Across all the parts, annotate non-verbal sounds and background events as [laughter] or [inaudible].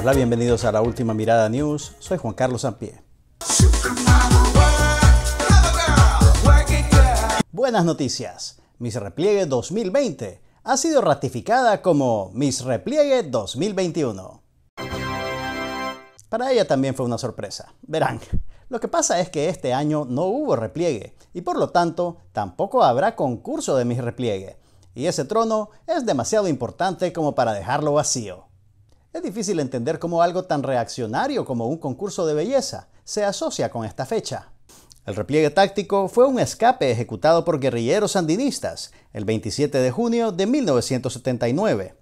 Hola, bienvenidos a la última mirada news. Soy Juan Carlos Sampié. Buenas noticias. Miss Repliegue 2020 ha sido ratificada como Miss Repliegue 2021. Para ella también fue una sorpresa. Verán, lo que pasa es que este año no hubo repliegue y por lo tanto tampoco habrá concurso de Miss Repliegue. Y ese trono es demasiado importante como para dejarlo vacío difícil entender cómo algo tan reaccionario como un concurso de belleza se asocia con esta fecha. El repliegue táctico fue un escape ejecutado por guerrilleros sandinistas el 27 de junio de 1979.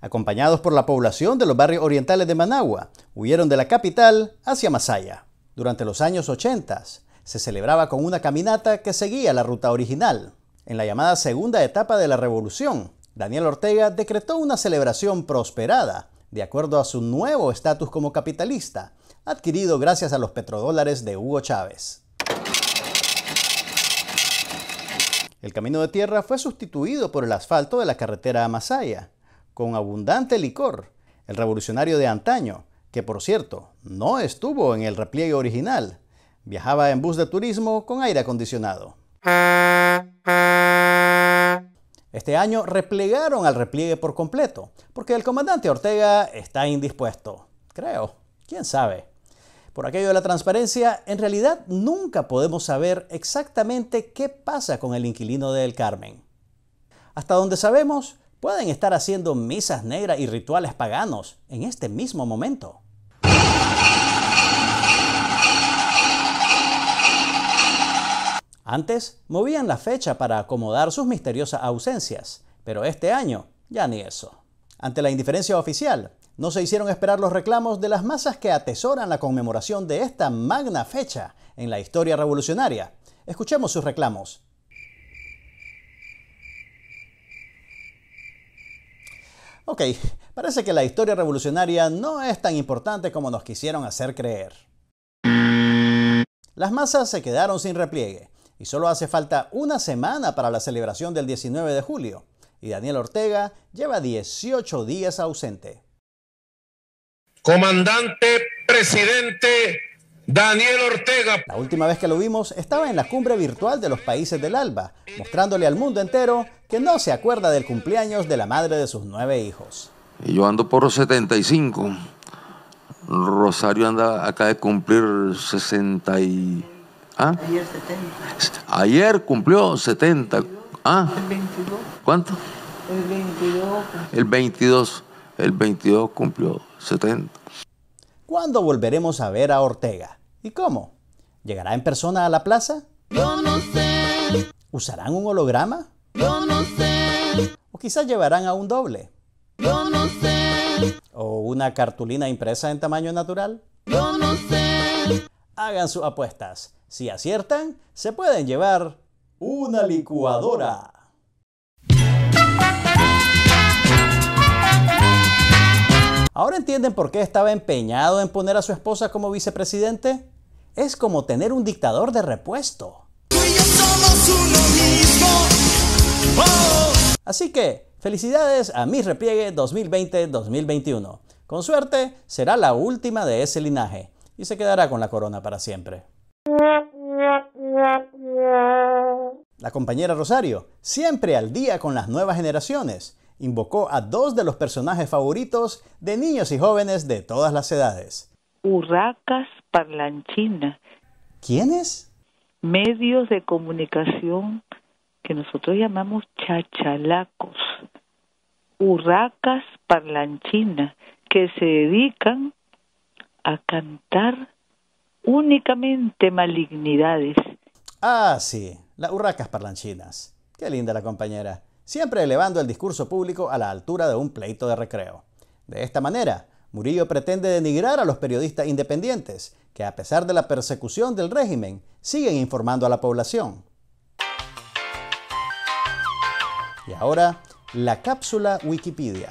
Acompañados por la población de los barrios orientales de Managua, huyeron de la capital hacia Masaya. Durante los años 80 se celebraba con una caminata que seguía la ruta original. En la llamada segunda etapa de la revolución, Daniel Ortega decretó una celebración prosperada de acuerdo a su nuevo estatus como capitalista, adquirido gracias a los petrodólares de Hugo Chávez. El camino de tierra fue sustituido por el asfalto de la carretera a Masaya, con abundante licor, el revolucionario de antaño, que por cierto no estuvo en el repliegue original, viajaba en bus de turismo con aire acondicionado. Este año replegaron al repliegue por completo, porque el comandante Ortega está indispuesto. Creo, quién sabe. Por aquello de la transparencia, en realidad nunca podemos saber exactamente qué pasa con el inquilino del Carmen. Hasta donde sabemos, pueden estar haciendo misas negras y rituales paganos en este mismo momento. Antes movían la fecha para acomodar sus misteriosas ausencias, pero este año ya ni eso. Ante la indiferencia oficial, no se hicieron esperar los reclamos de las masas que atesoran la conmemoración de esta magna fecha en la historia revolucionaria. Escuchemos sus reclamos. Ok, parece que la historia revolucionaria no es tan importante como nos quisieron hacer creer. Las masas se quedaron sin repliegue y solo hace falta una semana para la celebración del 19 de julio, y Daniel Ortega lleva 18 días ausente. Comandante presidente Daniel Ortega. La última vez que lo vimos estaba en la cumbre virtual de los países del ALBA, mostrándole al mundo entero que no se acuerda del cumpleaños de la madre de sus nueve hijos. yo ando por 75. Rosario anda acá de cumplir 65. ¿Ah? Ayer 70. Ayer cumplió 70. ¿Ah? ¿Cuánto? El 22. El 22. El 22 cumplió 70. ¿Cuándo volveremos a ver a Ortega? ¿Y cómo? ¿Llegará en persona a la plaza? Yo no sé. ¿Usarán un holograma? Yo no sé. ¿O quizás llevarán a un doble? Yo no sé. ¿O una cartulina impresa en tamaño natural? Yo no sé. Hagan sus apuestas. Si aciertan, se pueden llevar una licuadora. ¿Ahora entienden por qué estaba empeñado en poner a su esposa como vicepresidente? Es como tener un dictador de repuesto. Así que, felicidades a mi Repliegue 2020-2021. Con suerte, será la última de ese linaje y se quedará con la corona para siempre. compañera Rosario, siempre al día con las nuevas generaciones, invocó a dos de los personajes favoritos de niños y jóvenes de todas las edades. Urracas Parlanchina. ¿Quiénes? Medios de comunicación que nosotros llamamos chachalacos. Urracas Parlanchina, que se dedican a cantar únicamente malignidades. Ah, sí, las urracas parlanchinas. Qué linda la compañera. Siempre elevando el discurso público a la altura de un pleito de recreo. De esta manera, Murillo pretende denigrar a los periodistas independientes, que a pesar de la persecución del régimen, siguen informando a la población. Y ahora, la cápsula Wikipedia.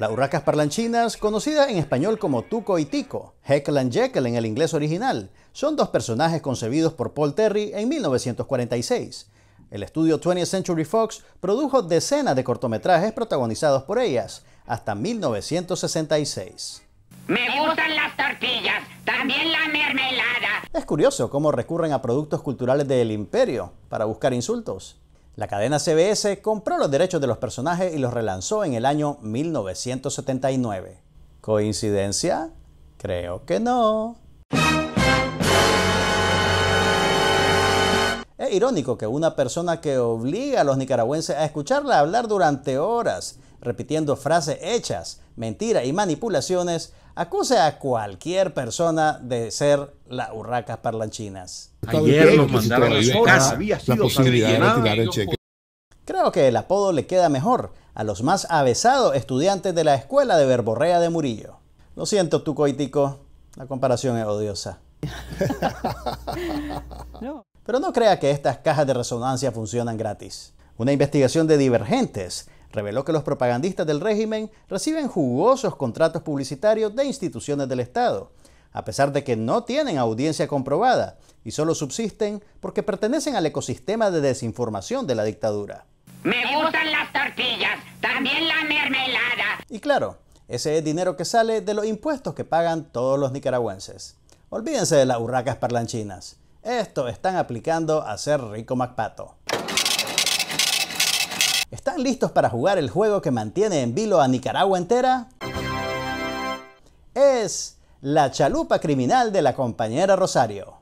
Las urracas parlanchinas, conocidas en español como Tuco y Tico, Heckle and Jekyll en el inglés original, son dos personajes concebidos por Paul Terry en 1946. El estudio 20th Century Fox produjo decenas de cortometrajes protagonizados por ellas, hasta 1966. Me gustan las tortillas, también la mermelada. Es curioso cómo recurren a productos culturales del imperio para buscar insultos. La cadena CBS compró los derechos de los personajes y los relanzó en el año 1979. ¿Coincidencia? Creo que no. irónico que una persona que obliga a los nicaragüenses a escucharla hablar durante horas, repitiendo frases hechas, mentiras y manipulaciones, acuse a cualquier persona de ser la urracas parlanchinas. Ayer mandaron a La Creo que el apodo le queda mejor a los más avesados estudiantes de la escuela de verborrea de Murillo. Lo siento, coitico, la comparación es odiosa. [laughs] Pero no crea que estas cajas de resonancia funcionan gratis. Una investigación de Divergentes reveló que los propagandistas del régimen reciben jugosos contratos publicitarios de instituciones del Estado, a pesar de que no tienen audiencia comprobada y solo subsisten porque pertenecen al ecosistema de desinformación de la dictadura. Me gustan las tortillas, también la mermelada. Y claro, ese es dinero que sale de los impuestos que pagan todos los nicaragüenses. Olvídense de las urracas parlanchinas. Esto están aplicando a ser rico MacPato. ¿Están listos para jugar el juego que mantiene en vilo a Nicaragua entera? Es la chalupa criminal de la compañera Rosario.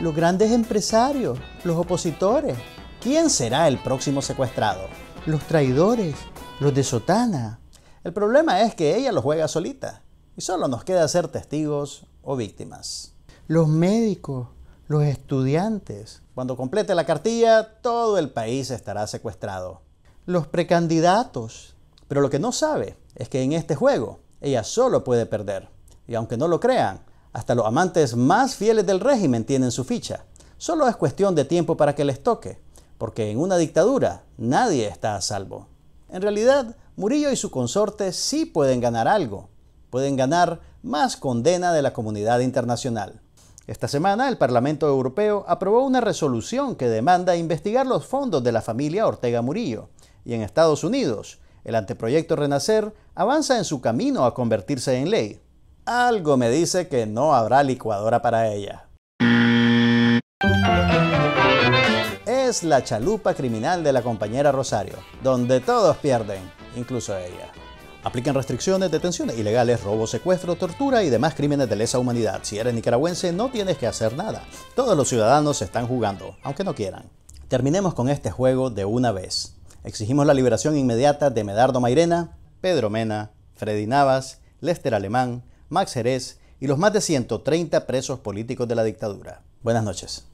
Los grandes empresarios, los opositores. ¿Quién será el próximo secuestrado? Los traidores, los de Sotana. El problema es que ella lo juega solita y solo nos queda ser testigos o víctimas. Los médicos, los estudiantes. Cuando complete la cartilla, todo el país estará secuestrado. Los precandidatos. Pero lo que no sabe es que en este juego ella solo puede perder. Y aunque no lo crean, hasta los amantes más fieles del régimen tienen su ficha. Solo es cuestión de tiempo para que les toque, porque en una dictadura nadie está a salvo. En realidad, Murillo y su consorte sí pueden ganar algo, pueden ganar más condena de la comunidad internacional. Esta semana el Parlamento Europeo aprobó una resolución que demanda investigar los fondos de la familia Ortega Murillo. Y en Estados Unidos, el anteproyecto Renacer avanza en su camino a convertirse en ley. Algo me dice que no habrá licuadora para ella. Es la chalupa criminal de la compañera Rosario, donde todos pierden, incluso ella. Aplican restricciones, detenciones ilegales, robo, secuestro, tortura y demás crímenes de lesa humanidad. Si eres nicaragüense no tienes que hacer nada. Todos los ciudadanos están jugando, aunque no quieran. Terminemos con este juego de una vez. Exigimos la liberación inmediata de Medardo Mairena, Pedro Mena, Freddy Navas, Lester Alemán, Max Jerez y los más de 130 presos políticos de la dictadura. Buenas noches.